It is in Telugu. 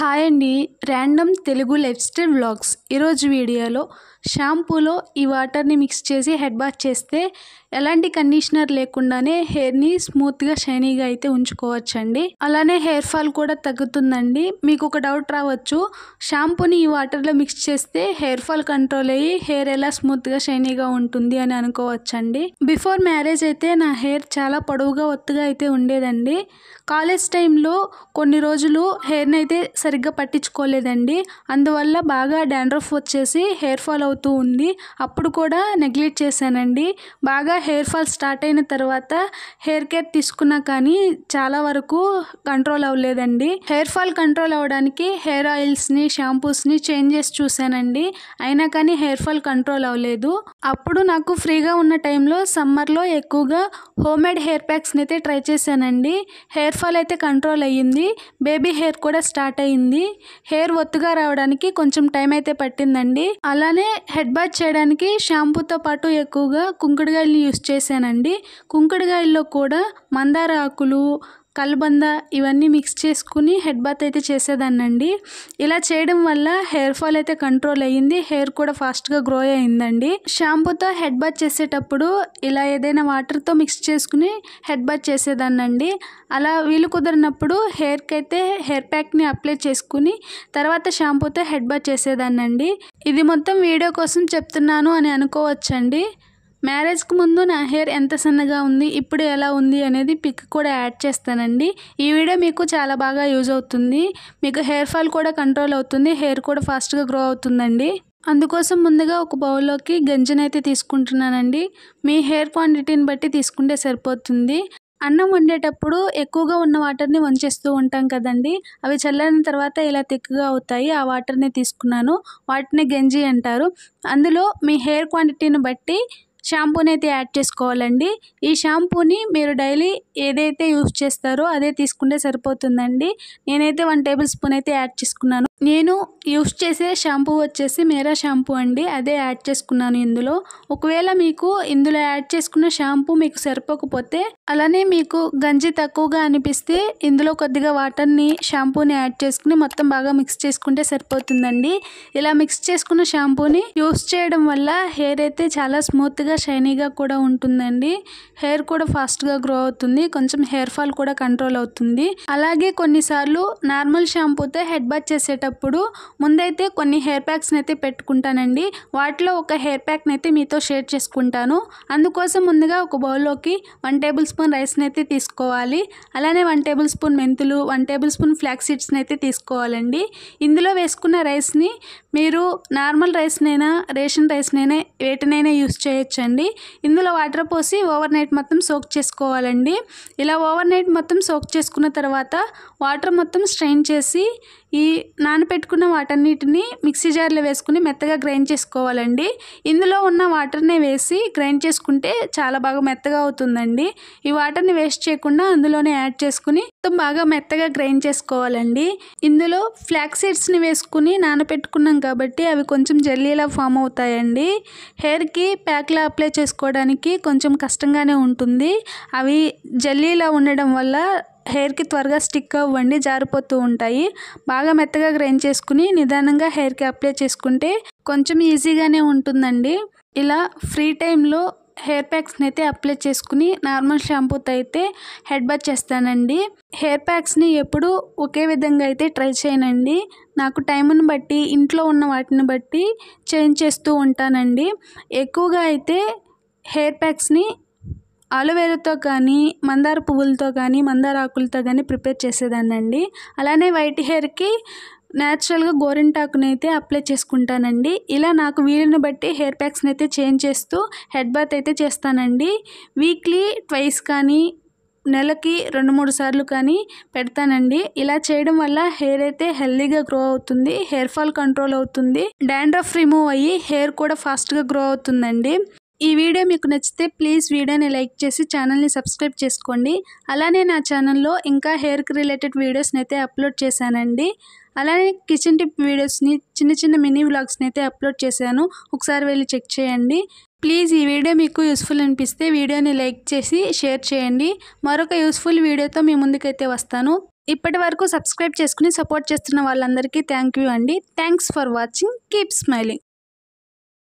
హాయ్ అండి random Telugu life style vlogs ఈరోజు వీడియోలో షాంపూలో ఈ వాటర్ని మిక్స్ చేసి హెడ్ బాత్ చేస్తే ఎలాంటి కండిషనర్ లేకుండానే హెయిర్ని స్మూత్గా షైనీగా అయితే ఉంచుకోవచ్చండి అలానే హెయిర్ ఫాల్ కూడా తగ్గుతుందండి మీకు ఒక డౌట్ రావచ్చు షాంపూని ఈ వాటర్లో మిక్స్ చేస్తే హెయిర్ ఫాల్ కంట్రోల్ అయ్యి హెయిర్ ఎలా స్మూత్గా షైనీగా ఉంటుంది అని అనుకోవచ్చండి బిఫోర్ మ్యారేజ్ అయితే నా హెయిర్ చాలా పొడవుగా ఒత్తుగా అయితే ఉండేదండి కాలేజ్ టైంలో కొన్ని రోజులు హెయిర్ని అయితే సరిగ్గా పట్టించుకోలేదండి అందువల్ల బాగా డాండ్రఫ్ వచ్చేసి హెయిర్ ఫాల్ అవుతూ ఉంది అప్పుడు కూడా నెగ్లెక్ట్ చేశానండి బాగా హెయిర్ ఫాల్ స్టార్ట్ అయిన తర్వాత హెయిర్ కేర్ తీసుకున్నా కానీ చాలా వరకు కంట్రోల్ అవ్వలేదండి హెయిర్ ఫాల్ కంట్రోల్ అవ్వడానికి హెయిర్ ఆయిల్స్ని షాంపూస్ని చేంజ్ చేసి చూశానండి అయినా కానీ హెయిర్ ఫాల్ కంట్రోల్ అవ్వలేదు అప్పుడు నాకు ఫ్రీగా ఉన్న టైంలో సమ్మర్లో ఎక్కువగా హోమ్మేడ్ హెయిర్ ప్యాక్స్ని అయితే ట్రై చేశానండి హెయిర్ ఫాల్ అయితే కంట్రోల్ అయ్యింది బేబీ హెయిర్ కూడా స్టార్ట్ అయ్యింది హెయిర్ ఒత్తుగా రావడానికి కొంచెం టైం అయితే పట్టిందండి అలానే హెడ్ బాత్ చేయడానికి షాంపూతో పాటు ఎక్కువగా కుంకుడుగాయలు యూస్ చేశానండి కుంకుడుగాయల్లో కూడా మందార ఆకులు కలబంద ఇవన్నీ మిక్స్ చేసుకుని హెడ్ బాత్ అయితే చేసేదాన్నండి ఇలా చేయడం వల్ల హెయిర్ ఫాల్ అయితే కంట్రోల్ అయ్యింది హెయిర్ కూడా ఫాస్ట్గా గ్రో అయ్యిందండి షాంపూతో హెడ్ బాత్ చేసేటప్పుడు ఇలా ఏదైనా వాటర్తో మిక్స్ చేసుకుని హెడ్ బాత్ చేసేదాన్నండి అలా వీలు కుదిరినప్పుడు హెయిర్కి అయితే హెయిర్ ప్యాక్ని అప్లై చేసుకుని తర్వాత షాంపూతో హెడ్ బాత్ చేసేదాన్నండి ఇది మొత్తం వీడియో కోసం చెప్తున్నాను అని అనుకోవచ్చండి మ్యారేజ్కి ముందు నా హెయిర్ ఎంత సన్నగా ఉంది ఇప్పుడు ఎలా ఉంది అనేది పిక్ కూడా యాడ్ చేస్తానండి ఈ వీడియో మీకు చాలా బాగా యూజ్ అవుతుంది మీకు హెయిర్ ఫాల్ కూడా కంట్రోల్ అవుతుంది హెయిర్ కూడా ఫాస్ట్గా గ్రో అవుతుందండి అందుకోసం ముందుగా ఒక బౌల్లోకి గంజనైతే తీసుకుంటున్నానండి మీ హెయిర్ క్వాంటిటీని బట్టి తీసుకుంటే సరిపోతుంది అన్నం వండేటప్పుడు ఎక్కువగా ఉన్న వాటర్ని వంచేస్తూ ఉంటాం కదండి అవి చల్లిన తర్వాత ఇలా తిక్కుగా అవుతాయి ఆ వాటర్ని తీసుకున్నాను వాటిని గంజి అంటారు అందులో మీ హెయిర్ క్వాంటిటీని బట్టి షాంపూని అయితే యాడ్ చేసుకోవాలండి ఈ షాంపూని మీరు డైలీ ఏదైతే యూస్ చేస్తారో అదే తీసుకుంటే సరిపోతుందండి నేనైతే వన్ టేబుల్ స్పూన్ అయితే యాడ్ చేసుకున్నాను నేను యూస్ చేసే షాంపూ వచ్చేసి మేరా షాంపూ అండి అదే యాడ్ చేసుకున్నాను ఇందులో ఒకవేళ మీకు ఇందులో యాడ్ చేసుకున్న షాంపూ మీకు సరిపోకపోతే అలానే మీకు గంజి తక్కువగా అనిపిస్తే ఇందులో కొద్దిగా వాటర్ని షాంపూని యాడ్ చేసుకుని మొత్తం బాగా మిక్స్ చేసుకుంటే సరిపోతుందండి ఇలా మిక్స్ చేసుకున్న షాంపూని యూస్ చేయడం వల్ల హెయిర్ అయితే చాలా స్మూత్గా క్లియర్గా షైనీగా కూడా ఉంటుందండి హెయిర్ కూడా ఫాస్ట్గా గ్రో అవుతుంది కొంచెం హెయిర్ ఫాల్ కూడా కంట్రోల్ అవుతుంది అలాగే కొన్నిసార్లు నార్మల్ షాంపూతో హెడ్ బాత్ చేసేటప్పుడు ముందైతే కొన్ని హెయిర్ ప్యాక్స్ని అయితే పెట్టుకుంటానండి వాటిలో ఒక హెయిర్ ప్యాక్ని అయితే మీతో షేర్ చేసుకుంటాను అందుకోసం ముందుగా ఒక బౌల్లోకి వన్ టేబుల్ స్పూన్ రైస్ని అయితే తీసుకోవాలి అలానే వన్ టేబుల్ స్పూన్ మెంతులు వన్ టేబుల్ స్పూన్ ఫ్లాక్స్ సీడ్స్ని అయితే తీసుకోవాలండి ఇందులో వేసుకున్న రైస్ని మీరు నార్మల్ రైస్నైనా రేషన్ రైస్నైనా వేటినైనా యూస్ చేయొచ్చు అండి ఇందులో వాటర్ పోసి ఓవర్ నైట్ మొత్తం సోక్ చేసుకోవాలండి ఇలా ఓవర్ నైట్ మొత్తం సోక్ చేసుకున్న తర్వాత వాటర్ మొత్తం స్ట్రెయిన్ చేసి ఈ నానపెట్టుకున్న వాటన్నిటిని మిక్సీ జార్లో వేసుకుని మెత్తగా గ్రైండ్ చేసుకోవాలండి ఇందులో ఉన్న వాటర్ని వేసి గ్రైండ్ చేసుకుంటే చాలా బాగా మెత్తగా అవుతుందండి ఈ వాటర్ని వేస్ట్ చేయకుండా అందులోనే యాడ్ చేసుకుని మొత్తం బాగా మెత్తగా గ్రైండ్ చేసుకోవాలండి ఇందులో ఫ్లాక్ సీడ్స్ని వేసుకుని నానపెట్టుకున్నాం కాబట్టి అవి కొంచెం జల్లీలా ఫామ్ అవుతాయండి హెయిర్కి ప్యాక్లా అప్లై చేసుకోవడానికి కొంచెం కష్టంగానే ఉంటుంది అవి జల్లీలా ఉండడం వల్ల హెయిర్కి త్వరగా స్టిక్ అవ్వండి జారిపోతూ ఉంటాయి బాగా మెత్తగా గ్రైండ్ చేసుకుని నిదానంగా హెయిర్కి అప్లై చేసుకుంటే కొంచెం ఈజీగానే ఉంటుందండి ఇలా ఫ్రీ టైంలో హెయిర్ ప్యాక్స్ని అయితే అప్లై చేసుకుని నార్మల్ షాంపూతో అయితే హెడ్ బాత్ చేస్తానండి హెయిర్ ప్యాక్స్ని ఎప్పుడూ ఒకే విధంగా అయితే ట్రై చేయనండి నాకు టైంను బట్టి ఇంట్లో ఉన్న వాటిని బట్టి చేంజ్ చేస్తూ ఉంటానండి ఎక్కువగా అయితే హెయిర్ ప్యాక్స్ని అలోవేరాతో కానీ మందార పువ్వులతో కానీ మందార ఆకులతో కానీ ప్రిపేర్ చేసేదాన్ని అండి అలానే వైట్ హెయిర్కి న్యాచురల్గా గోరింటాకుని అయితే అప్లై చేసుకుంటానండి ఇలా నాకు వీలుని బట్టి హెయిర్ ప్యాక్స్ని అయితే చేంజ్ చేస్తూ హెడ్ బాత్ అయితే చేస్తానండి వీక్లీ ట్వైస్ కానీ నెలకి రెండు మూడు సార్లు కానీ పెడతానండి ఇలా చేయడం వల్ల హెయిర్ అయితే హెల్దీగా గ్రో అవుతుంది హెయిర్ ఫాల్ కంట్రోల్ అవుతుంది డాండ్రఫ్ రిమూవ్ అయ్యి హెయిర్ కూడా ఫాస్ట్గా గ్రో అవుతుందండి ఈ వీడియో మీకు నచ్చితే ప్లీజ్ వీడియోని లైక్ చేసి ఛానల్ని సబ్స్క్రైబ్ చేసుకోండి అలానే నా ఛానల్లో ఇంకా హెయిర్కి రిలేటెడ్ వీడియోస్ని అయితే అప్లోడ్ చేశానండి అలానే కిచెన్ టిప్ వీడియోస్ని చిన్న చిన్న మినీ వ్లాగ్స్ని అయితే అప్లోడ్ చేశాను ఒకసారి వెళ్ళి చెక్ చేయండి ప్లీజ్ ఈ వీడియో మీకు యూస్ఫుల్ అనిపిస్తే వీడియోని లైక్ చేసి షేర్ చేయండి మరొక యూస్ఫుల్ వీడియోతో మీ ముందుకైతే వస్తాను ఇప్పటి వరకు సబ్స్క్రైబ్ చేసుకుని సపోర్ట్ చేస్తున్న వాళ్ళందరికీ థ్యాంక్ యూ అండి thanks for watching keep smiling